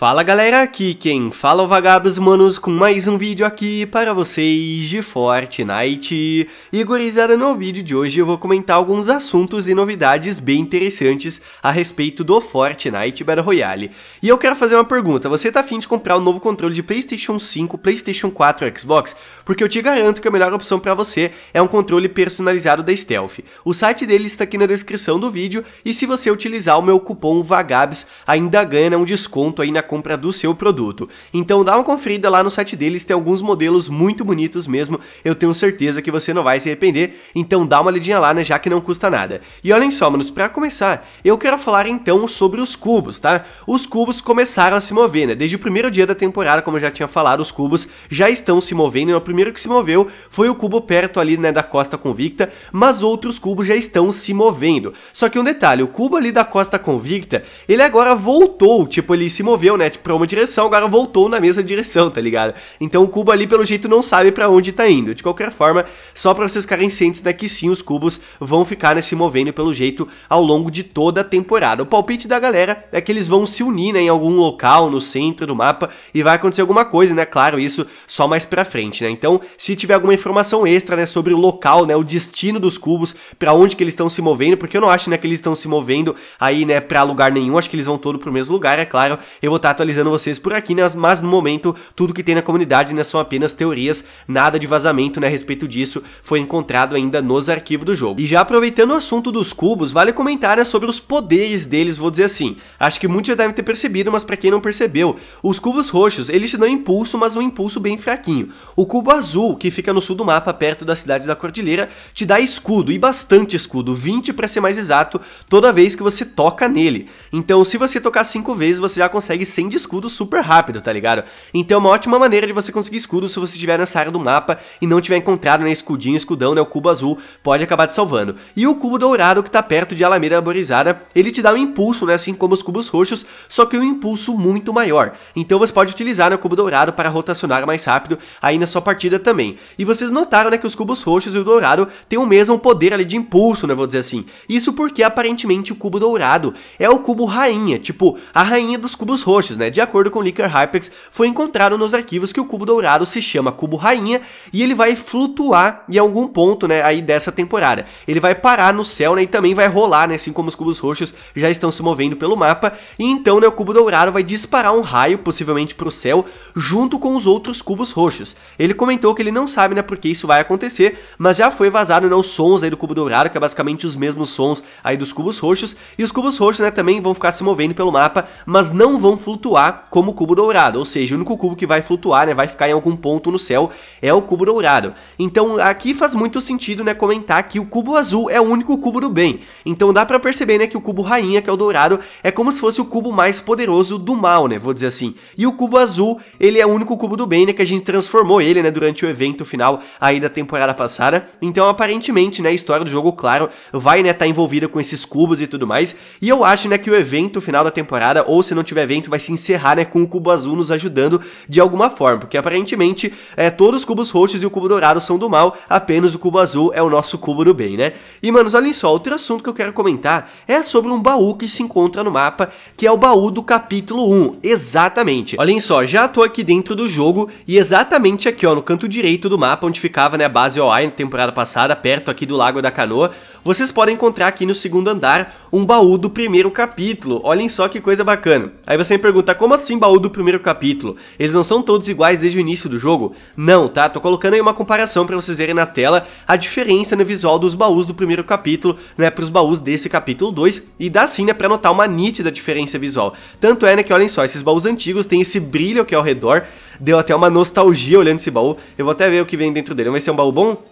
Fala galera, aqui quem fala é o Vagabos Manos com mais um vídeo aqui para vocês de Fortnite. E gurizada, no vídeo de hoje eu vou comentar alguns assuntos e novidades bem interessantes a respeito do Fortnite Battle Royale. E eu quero fazer uma pergunta, você tá afim de comprar o um novo controle de Playstation 5, Playstation 4 Xbox? Porque eu te garanto que a melhor opção para você é um controle personalizado da Stealth. O site dele está aqui na descrição do vídeo e se você utilizar o meu cupom VAGABS ainda ganha um desconto aí na compra do seu produto. Então dá uma conferida lá no site deles, tem alguns modelos muito bonitos mesmo, eu tenho certeza que você não vai se arrepender, então dá uma olhadinha lá, né, já que não custa nada. E olhem só, manos, para começar, eu quero falar então sobre os cubos, tá? Os cubos começaram a se mover, né? Desde o primeiro dia da temporada, como eu já tinha falado, os cubos já estão se movendo, e né? o primeiro que se moveu foi o cubo perto ali, né, da Costa Convicta, mas outros cubos já estão se movendo. Só que um detalhe, o cubo ali da Costa Convicta, ele agora voltou, tipo, ele se moveu, né? né, tipo, pra uma direção, agora voltou na mesma direção, tá ligado? Então o cubo ali, pelo jeito, não sabe para onde tá indo. De qualquer forma, só para vocês ficarem cientes né, que sim, os cubos vão ficar se movendo, pelo jeito, ao longo de toda a temporada. O palpite da galera é que eles vão se unir, né, em algum local, no centro do mapa, e vai acontecer alguma coisa, né, claro, isso só mais pra frente, né? Então, se tiver alguma informação extra, né, sobre o local, né, o destino dos cubos, para onde que eles estão se movendo, porque eu não acho, né, que eles estão se movendo aí, né, pra lugar nenhum, acho que eles vão todo pro mesmo lugar, é claro, eu vou estar tá atualizando vocês por aqui, né? Mas no momento, tudo que tem na comunidade né, são apenas teorias, nada de vazamento né, a respeito disso foi encontrado ainda nos arquivos do jogo. E já aproveitando o assunto dos cubos, vale comentar né, sobre os poderes deles, vou dizer assim. Acho que muitos já devem ter percebido, mas para quem não percebeu, os cubos roxos, eles te dão impulso, mas um impulso bem fraquinho. O cubo azul, que fica no sul do mapa, perto da cidade da Cordilheira, te dá escudo, e bastante escudo, 20 para ser mais exato, toda vez que você toca nele. Então, se você tocar 5 vezes, você já consegue 100 escudo super rápido, tá ligado? Então é uma ótima maneira de você conseguir escudo se você estiver nessa área do mapa e não tiver encontrado né, escudinho, escudão, né, o cubo azul pode acabar te salvando. E o cubo dourado que tá perto de Alameda Arborizada, ele te dá um impulso, né, assim como os cubos roxos, só que um impulso muito maior. Então você pode utilizar né, o cubo dourado para rotacionar mais rápido aí na sua partida também. E vocês notaram né, que os cubos roxos e o dourado têm o mesmo poder ali de impulso, né, vou dizer assim. Isso porque aparentemente o cubo dourado é o cubo rainha, tipo a rainha dos cubos roxos roxos, né? De acordo com Licker Hypex, foi encontrado nos arquivos que o cubo dourado se chama cubo rainha e ele vai flutuar em algum ponto, né, aí dessa temporada. Ele vai parar no céu, né, e também vai rolar, né, assim como os cubos roxos já estão se movendo pelo mapa, e então, né, o cubo dourado vai disparar um raio, possivelmente para o céu, junto com os outros cubos roxos. Ele comentou que ele não sabe, né, porque isso vai acontecer, mas já foi vazado, né, os sons aí do cubo dourado, que é basicamente os mesmos sons aí dos cubos roxos, e os cubos roxos, né, também vão ficar se movendo pelo mapa, mas não vão flutuar flutuar como cubo dourado, ou seja, o único cubo que vai flutuar, né, vai ficar em algum ponto no céu, é o cubo dourado. Então aqui faz muito sentido, né, comentar que o cubo azul é o único cubo do bem. Então dá para perceber, né, que o cubo rainha, que é o dourado, é como se fosse o cubo mais poderoso do mal, né, vou dizer assim. E o cubo azul, ele é o único cubo do bem, né, que a gente transformou ele, né, durante o evento final aí da temporada passada. Então aparentemente, né, a história do jogo, claro, vai, né, tá envolvida com esses cubos e tudo mais. E eu acho, né, que o evento final da temporada, ou se não tiver evento, vai vai se encerrar, né, com o cubo azul nos ajudando de alguma forma, porque aparentemente é, todos os cubos roxos e o cubo dourado são do mal, apenas o cubo azul é o nosso cubo do bem, né? E, manos, olhem só, outro assunto que eu quero comentar é sobre um baú que se encontra no mapa, que é o baú do capítulo 1, exatamente. Olhem só, já tô aqui dentro do jogo e exatamente aqui, ó, no canto direito do mapa, onde ficava, né, a base OI na temporada passada, perto aqui do Lago da Canoa, vocês podem encontrar aqui no segundo andar um baú do primeiro capítulo. Olhem só que coisa bacana. Aí você me pergunta, como assim baú do primeiro capítulo? Eles não são todos iguais desde o início do jogo? Não, tá? Tô colocando aí uma comparação para vocês verem na tela a diferença no visual dos baús do primeiro capítulo, né, pros baús desse capítulo 2, e dá sim, né, pra notar uma nítida diferença visual. Tanto é, né, que olhem só, esses baús antigos têm esse brilho aqui é ao redor, deu até uma nostalgia olhando esse baú. Eu vou até ver o que vem dentro dele. Vai ser um baú bom?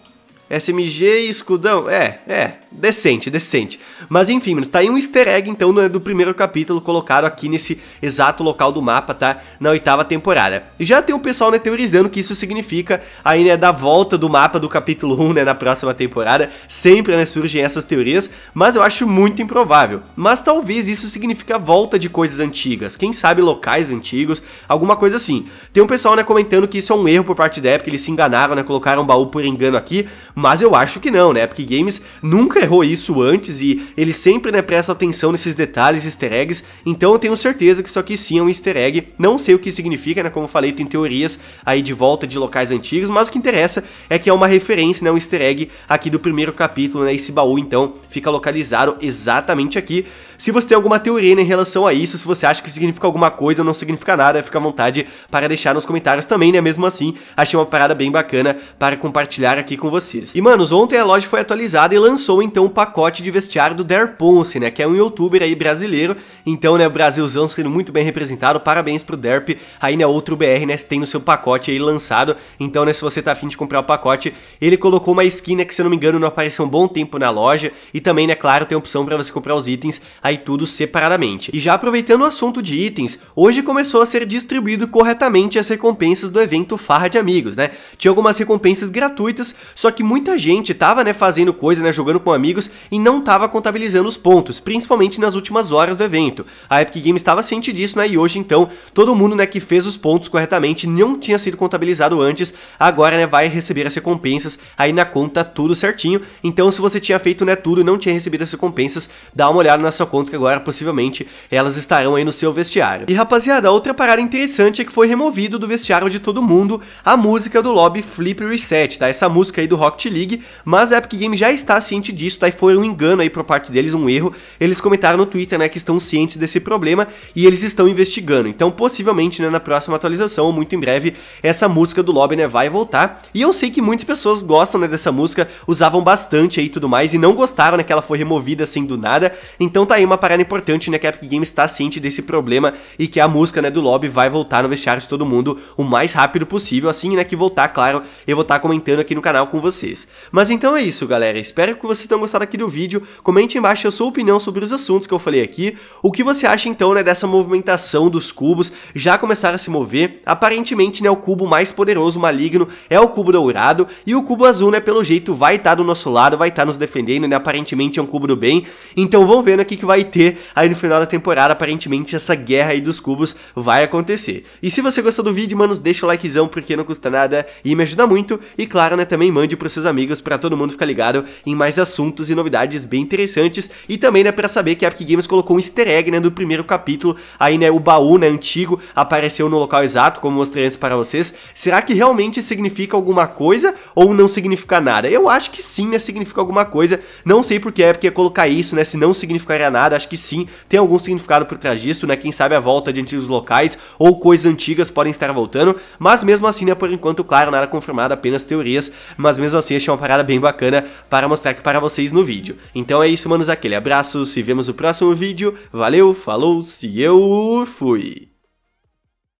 SMG e escudão, é, é, decente, decente. Mas enfim, mano, tá aí um easter egg então né, do primeiro capítulo colocado aqui nesse exato local do mapa, tá? Na oitava temporada. E já tem o pessoal, né, teorizando que isso significa aí, né, da volta do mapa do capítulo 1, né, na próxima temporada. Sempre, né, surgem essas teorias, mas eu acho muito improvável. Mas talvez isso signifique a volta de coisas antigas, quem sabe locais antigos, alguma coisa assim. Tem um pessoal, né, comentando que isso é um erro por parte da época, eles se enganaram, né, colocaram um baú por engano aqui, mas eu acho que não, né? Porque Games nunca errou isso antes e ele sempre né, presta atenção nesses detalhes, easter eggs, então eu tenho certeza que isso aqui sim é um easter egg, não sei o que significa, né? Como eu falei, tem teorias aí de volta de locais antigos, mas o que interessa é que é uma referência, né? Um easter egg aqui do primeiro capítulo, né? Esse baú então fica localizado exatamente aqui. Se você tem alguma teoria em relação a isso, se você acha que significa alguma coisa ou não significa nada, fica à vontade para deixar nos comentários também, né? Mesmo assim, achei uma parada bem bacana para compartilhar aqui com vocês. E, manos, ontem a loja foi atualizada e lançou, então, o um pacote de vestiário do Der Ponce, né? Que é um youtuber aí brasileiro. Então, né, o Brasilzão sendo muito bem representado. Parabéns pro Derp. Aí, né, outro BR, né, tem no seu pacote aí lançado. Então, né, se você tá afim de comprar o pacote, ele colocou uma skin, né, que se eu não me engano não apareceu um bom tempo na loja. E também, né, claro, tem opção para você comprar os itens. Aí aí tudo separadamente. E já aproveitando o assunto de itens, hoje começou a ser distribuído corretamente as recompensas do evento Farra de Amigos, né? Tinha algumas recompensas gratuitas, só que muita gente tava, né, fazendo coisa, né, jogando com amigos e não tava contabilizando os pontos, principalmente nas últimas horas do evento. A Epic Games estava ciente disso, né, e hoje então todo mundo, né, que fez os pontos corretamente não tinha sido contabilizado antes, agora, né, vai receber as recompensas aí na conta tudo certinho. Então, se você tinha feito, né, tudo e não tinha recebido as recompensas, dá uma olhada na sua conta ponto que agora possivelmente elas estarão aí no seu vestiário. E rapaziada, outra parada interessante é que foi removido do vestiário de todo mundo a música do lobby Flip Reset, tá? Essa música aí do Rocket League, mas a Epic Games já está ciente disso, tá? E foi um engano aí por parte deles, um erro. Eles comentaram no Twitter, né, que estão cientes desse problema e eles estão investigando. Então, possivelmente, né, na próxima atualização, ou muito em breve, essa música do lobby, né, vai voltar. E eu sei que muitas pessoas gostam, né, dessa música, usavam bastante aí e tudo mais e não gostaram, né, que ela foi removida assim do nada. Então tá aí uma parada importante, né? Que a Epic Games está ciente desse problema e que a música, né, do lobby vai voltar no vestiário de todo mundo o mais rápido possível, assim, né, que voltar, claro, eu vou estar tá comentando aqui no canal com vocês. Mas então é isso, galera. Espero que vocês tenham gostado aqui do vídeo. Comente embaixo a sua opinião sobre os assuntos que eu falei aqui. O que você acha, então, né, dessa movimentação dos cubos? Já começaram a se mover? Aparentemente, né, o cubo mais poderoso, maligno, é o cubo dourado e o cubo azul, né, pelo jeito vai estar tá do nosso lado, vai estar tá nos defendendo, né? Aparentemente é um cubo do bem. Então vamos ver aqui que, que vai vai ter aí no final da temporada, aparentemente, essa guerra aí dos cubos vai acontecer. E se você gostou do vídeo, mano, deixa o likezão, porque não custa nada e me ajuda muito. E claro, né, também mande pros seus amigos para todo mundo ficar ligado em mais assuntos e novidades bem interessantes. E também, né, pra saber que a Epic Games colocou um easter egg, né, do primeiro capítulo, aí, né, o baú, né, antigo, apareceu no local exato, como mostrei antes para vocês. Será que realmente significa alguma coisa ou não significa nada? Eu acho que sim, né, significa alguma coisa. Não sei porque a Epic ia colocar isso, né, se não significaria nada temporada, acho que sim, tem algum significado por trás disso, né? Quem sabe a volta de antigos locais ou coisas antigas podem estar voltando, mas mesmo assim, né, por enquanto, claro, nada confirmado, apenas teorias, mas mesmo assim, achei uma parada bem bacana para mostrar aqui para vocês no vídeo. Então é isso, manos, aquele abraço, se vemos no próximo vídeo, valeu, falou, se eu fui!